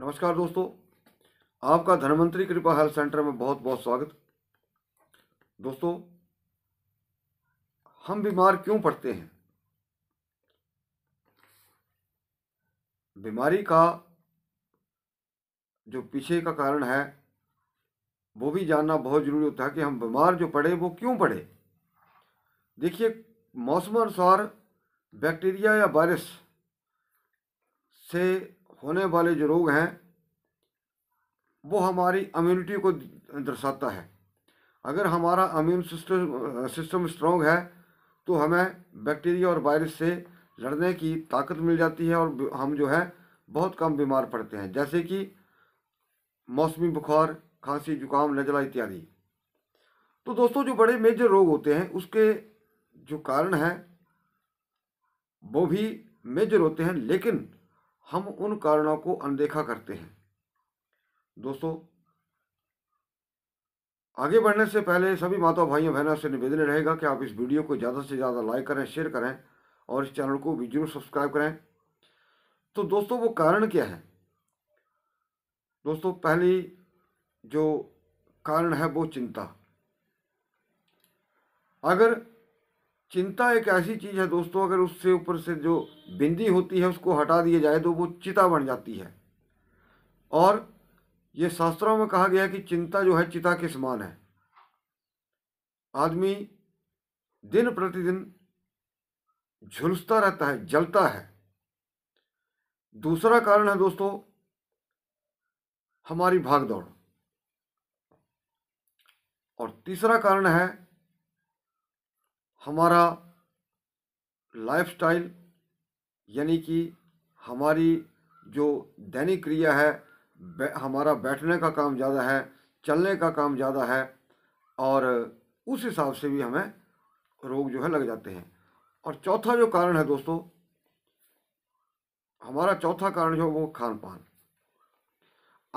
नमस्कार दोस्तों आपका धनवंतरी कृपा हेल्थ सेंटर में बहुत बहुत स्वागत दोस्तों हम बीमार क्यों पड़ते हैं बीमारी का जो पीछे का कारण है वो भी जानना बहुत ज़रूरी होता है कि हम बीमार जो पड़े वो क्यों पड़े देखिए मौसम अनुसार बैक्टीरिया या वायरस से होने वाले जो रोग हैं वो हमारी इम्यूनिटी को दर्शाता है अगर हमारा अम्यून सिस्टम सिस्टम स्ट्रॉन्ग है तो हमें बैक्टीरिया और वायरस से लड़ने की ताकत मिल जाती है और हम जो है बहुत कम बीमार पड़ते हैं जैसे कि मौसमी बुखार खांसी जुकाम नजला इत्यादि तो दोस्तों जो बड़े मेजर रोग होते हैं उसके जो कारण हैं वो भी मेजर होते हैं लेकिन हम उन कारणों को अनदेखा करते हैं दोस्तों आगे बढ़ने से पहले सभी माता भाइयों बहनों से निवेदन रहेगा कि आप इस वीडियो को ज़्यादा से ज़्यादा लाइक करें शेयर करें और इस चैनल को भी जरूर सब्सक्राइब करें तो दोस्तों वो कारण क्या है दोस्तों पहली जो कारण है वो चिंता अगर चिंता एक ऐसी चीज़ है दोस्तों अगर उससे ऊपर से जो बिंदी होती है उसको हटा दिया जाए तो वो चिता बन जाती है और ये शास्त्रों में कहा गया है कि चिंता जो है चिता के समान है आदमी दिन प्रतिदिन झुलसता रहता है जलता है दूसरा कारण है दोस्तों हमारी भागदौड़ और तीसरा कारण है हमारा लाइफस्टाइल यानी कि हमारी जो दैनिक क्रिया है हमारा बैठने का काम ज़्यादा है चलने का काम ज़्यादा है और उस हिसाब से भी हमें रोग जो है लग जाते हैं और चौथा जो कारण है दोस्तों हमारा चौथा कारण जो वो खान पान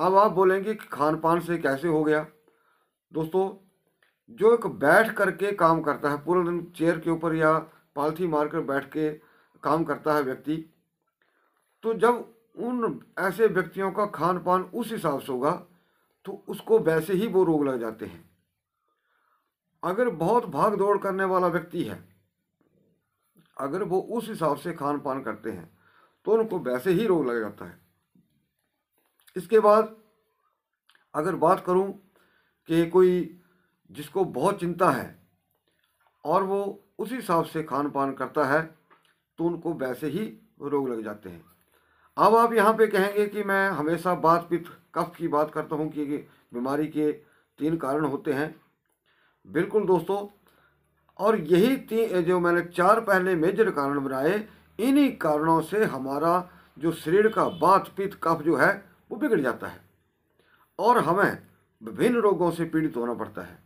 अब आप बोलेंगे कि खान पान से कैसे हो गया दोस्तों जो एक बैठ करके काम करता है पूरा दिन चेयर के ऊपर या पालथी मारकर बैठ के काम करता है व्यक्ति तो जब उन ऐसे व्यक्तियों का खान पान उस हिसाब से होगा तो उसको वैसे ही वो रोग लग जाते हैं अगर बहुत भाग दौड़ करने वाला व्यक्ति है अगर वो उस हिसाब से खान पान करते हैं तो उनको वैसे ही रोग लग जाता है इसके बाद अगर बात करूं कि कोई जिसको बहुत चिंता है और वो उसी हिसाब से खान पान करता है तो उनको वैसे ही रोग लग जाते हैं अब आप यहाँ पे कहेंगे कि मैं हमेशा बात पित्त कफ की बात करता हूँ कि बीमारी के तीन कारण होते हैं बिल्कुल दोस्तों और यही तीन जो मैंने चार पहले मेजर कारण बनाए इन्हीं कारणों से हमारा जो शरीर का बात पित्त कफ जो है वो बिगड़ जाता है और हमें विभिन्न रोगों से पीड़ित होना पड़ता है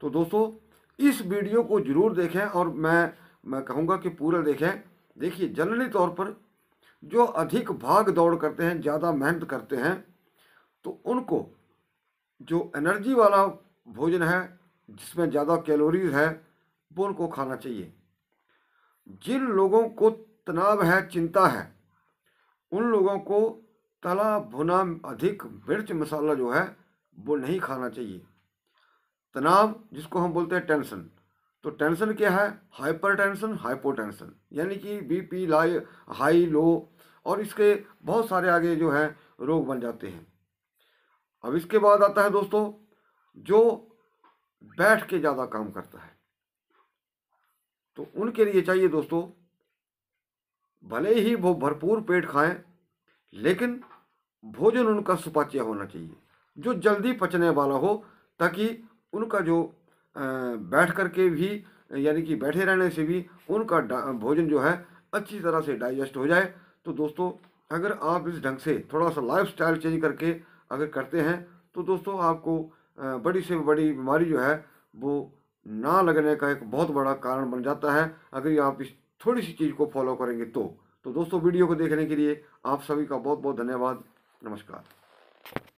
तो दोस्तों इस वीडियो को ज़रूर देखें और मैं मैं कहूँगा कि पूरा देखें देखिए जनरली तौर पर जो अधिक भाग दौड़ करते हैं ज़्यादा मेहनत करते हैं तो उनको जो एनर्जी वाला भोजन है जिसमें ज़्यादा कैलोरीज है वो उनको खाना चाहिए जिन लोगों को तनाव है चिंता है उन लोगों को तला भुना अधिक मिर्च मसाला जो है वो नहीं खाना चाहिए तनाव जिसको हम बोलते हैं टेंशन तो टेंशन क्या है हाइपर टेंशन हाइपोटेंशन यानी कि बीपी लाई हाई लो और इसके बहुत सारे आगे जो हैं रोग बन जाते हैं अब इसके बाद आता है दोस्तों जो बैठ के ज़्यादा काम करता है तो उनके लिए चाहिए दोस्तों भले ही वो भरपूर पेट खाएं लेकिन भोजन उनका सुपाच्य होना चाहिए जो जल्दी पचने वाला हो ताकि उनका जो बैठ कर के भी यानी कि बैठे रहने से भी उनका भोजन जो है अच्छी तरह से डाइजेस्ट हो जाए तो दोस्तों अगर आप इस ढंग से थोड़ा सा लाइफ स्टाइल चेंज करके अगर करते हैं तो दोस्तों आपको बड़ी से बड़ी बीमारी जो है वो ना लगने का एक बहुत बड़ा कारण बन जाता है अगर आप इस थोड़ी सी चीज़ को फॉलो करेंगे तो तो दोस्तों वीडियो को देखने के लिए आप सभी का बहुत बहुत धन्यवाद नमस्कार